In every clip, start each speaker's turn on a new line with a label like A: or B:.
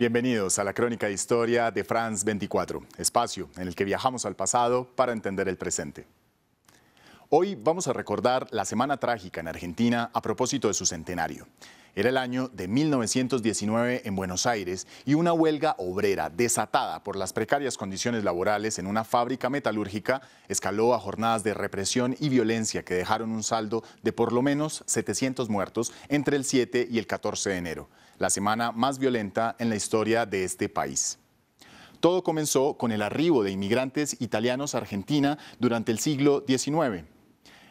A: Bienvenidos a la crónica de historia de France 24, espacio en el que viajamos al pasado para entender el presente. Hoy vamos a recordar la semana trágica en Argentina a propósito de su centenario. Era el año de 1919 en Buenos Aires y una huelga obrera desatada por las precarias condiciones laborales en una fábrica metalúrgica escaló a jornadas de represión y violencia que dejaron un saldo de por lo menos 700 muertos entre el 7 y el 14 de enero la semana más violenta en la historia de este país. Todo comenzó con el arribo de inmigrantes italianos a Argentina durante el siglo XIX.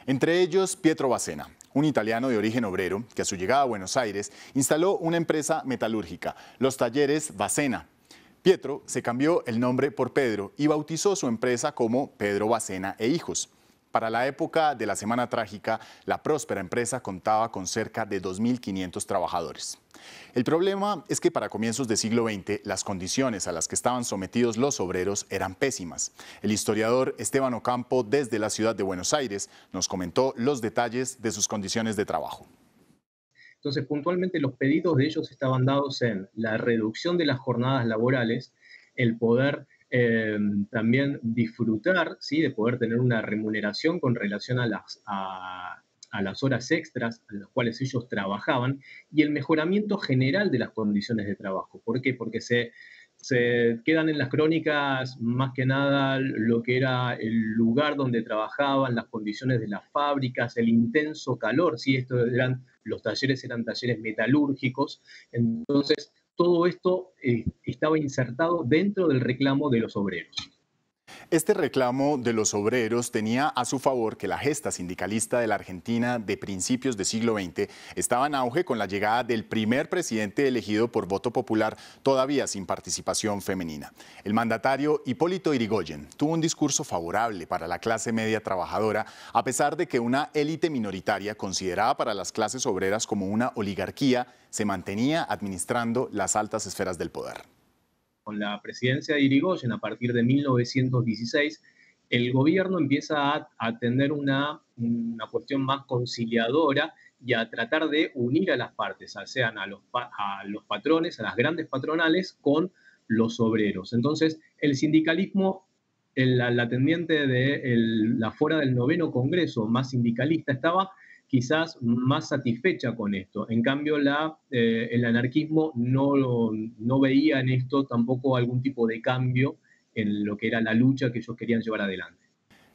A: Entre ellos Pietro Bacena, un italiano de origen obrero que a su llegada a Buenos Aires instaló una empresa metalúrgica, los talleres Bacena. Pietro se cambió el nombre por Pedro y bautizó su empresa como Pedro Bacena e Hijos. Para la época de la Semana Trágica, la próspera empresa contaba con cerca de 2.500 trabajadores. El problema es que para comienzos del siglo XX las condiciones a las que estaban sometidos los obreros eran pésimas. El historiador Esteban Ocampo desde la ciudad de Buenos Aires nos comentó los detalles de sus condiciones de trabajo.
B: Entonces, puntualmente los pedidos de ellos estaban dados en la reducción de las jornadas laborales, el poder eh, también disfrutar ¿sí? de poder tener una remuneración con relación a las, a, las horas extras a las cuales ellos trabajaban y el mejoramiento general de las condiciones de trabajo. ¿Por qué? Porque se, se quedan en las crónicas más que nada lo que era el lugar donde trabajaban, las condiciones de las fábricas, el intenso calor, si eran los talleres eran talleres metalúrgicos, entonces todo esto eh, estaba insertado dentro del reclamo de los obreros.
A: Este reclamo de los obreros tenía a su favor que la gesta sindicalista de la Argentina de principios del siglo XX estaba en auge con la llegada del primer presidente elegido por voto popular, todavía sin participación femenina. El mandatario Hipólito Irigoyen tuvo un discurso favorable para la clase media trabajadora, a pesar de que una élite minoritaria considerada para las clases obreras como una oligarquía se mantenía administrando las altas esferas del poder
B: con la presidencia de Irigoyen a partir de 1916, el gobierno empieza a, a tener una, cuestión más conciliadora y a tratar de unir a las partes, o sean a los, a los patrones, a las grandes patronales, con los obreros. Entonces, el sindicalismo, la, tendiente de la fuera del noveno Congreso más sindicalista, estaba quizás más satisfecha con esto. En cambio, eh, el anarquismo no, no veía en esto tampoco algún
A: tipo de cambio en lo que era la lucha que ellos querían llevar adelante.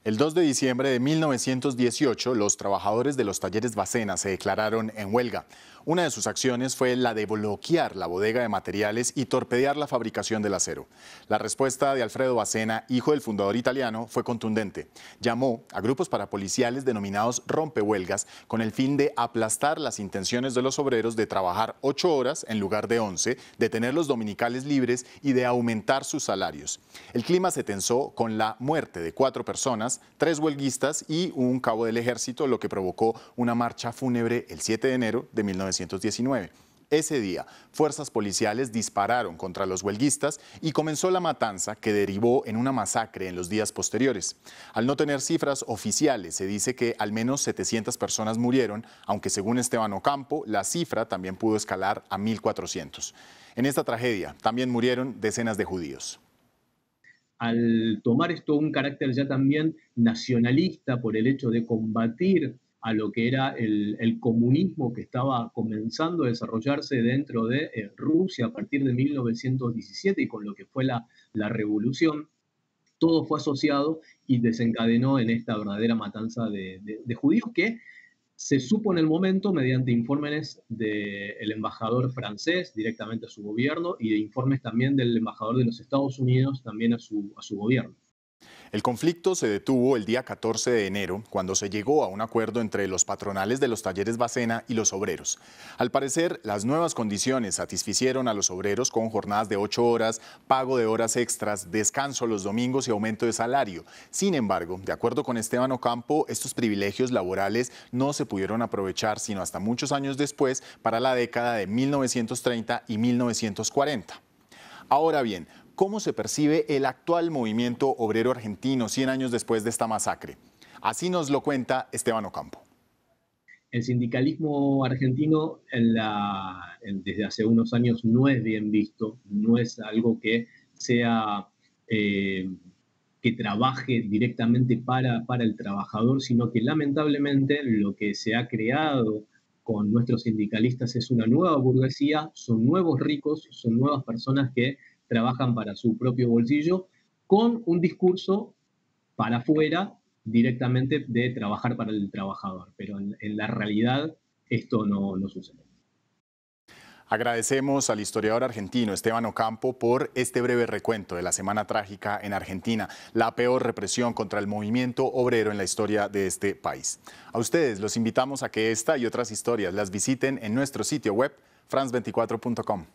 A: El 2 de diciembre de 1918, los trabajadores de los talleres Bacena se declararon en huelga. Una de sus acciones fue la de bloquear la bodega de materiales y torpedear la fabricación del acero. La respuesta de Alfredo Bacena, hijo del fundador italiano, fue contundente. Llamó a grupos parapoliciales denominados rompehuelgas con el fin de aplastar las intenciones de los obreros de trabajar ocho horas en lugar de once, de tener los dominicales libres y de aumentar sus salarios. El clima se tensó con la muerte de cuatro personas, tres huelguistas y un cabo del ejército, lo que provocó una marcha fúnebre el 7 de enero de 19 1919. Ese día, fuerzas policiales dispararon contra los huelguistas y comenzó la matanza que derivó en una masacre en los días posteriores. Al no tener cifras oficiales, se dice que al menos 700 personas murieron, aunque según Esteban Ocampo, la cifra también pudo escalar a 1.400. En esta tragedia también murieron decenas de judíos
B: al tomar esto un carácter ya también nacionalista por el hecho de combatir a lo que era el, comunismo que estaba comenzando a desarrollarse dentro de eh, Rusia a partir de 1917 y con lo que fue la, revolución, todo fue asociado y desencadenó en esta verdadera matanza de, judíos que se supo en el momento mediante informes del embajador francés directamente a su gobierno y de informes también del embajador de los Estados Unidos también a su gobierno.
A: El conflicto se detuvo el día 14 de enero, cuando se llegó a un acuerdo entre los patronales de los talleres Bacena y los obreros. Al parecer, las nuevas condiciones satisficieron a los obreros con jornadas de 8 horas, pago de horas extras, descanso los domingos y aumento de salario. Sin embargo, de acuerdo con Esteban Ocampo, estos privilegios laborales no se pudieron aprovechar sino hasta muchos años después, para la década de 1930 y 1940. Ahora bien, cómo se percibe el actual movimiento obrero argentino 100 años después de esta masacre. Así nos lo cuenta Esteban Ocampo.
B: El sindicalismo argentino desde hace unos años no es bien visto, no es algo que sea eh, que trabaje directamente para, para el trabajador, sino que lamentablemente lo que se ha creado con nuestros sindicalistas es una nueva burguesía, son nuevos ricos, son nuevas personas que trabajan para su propio bolsillo, con un discurso para afuera directamente de trabajar para el trabajador, pero en, la realidad esto no, sucede.
A: Agradecemos al historiador argentino Esteban Ocampo por este breve recuento de la semana trágica en Argentina, la peor represión contra el movimiento obrero en la historia de este país. A ustedes los invitamos a que esta y otras historias las visiten en nuestro sitio web france24.com.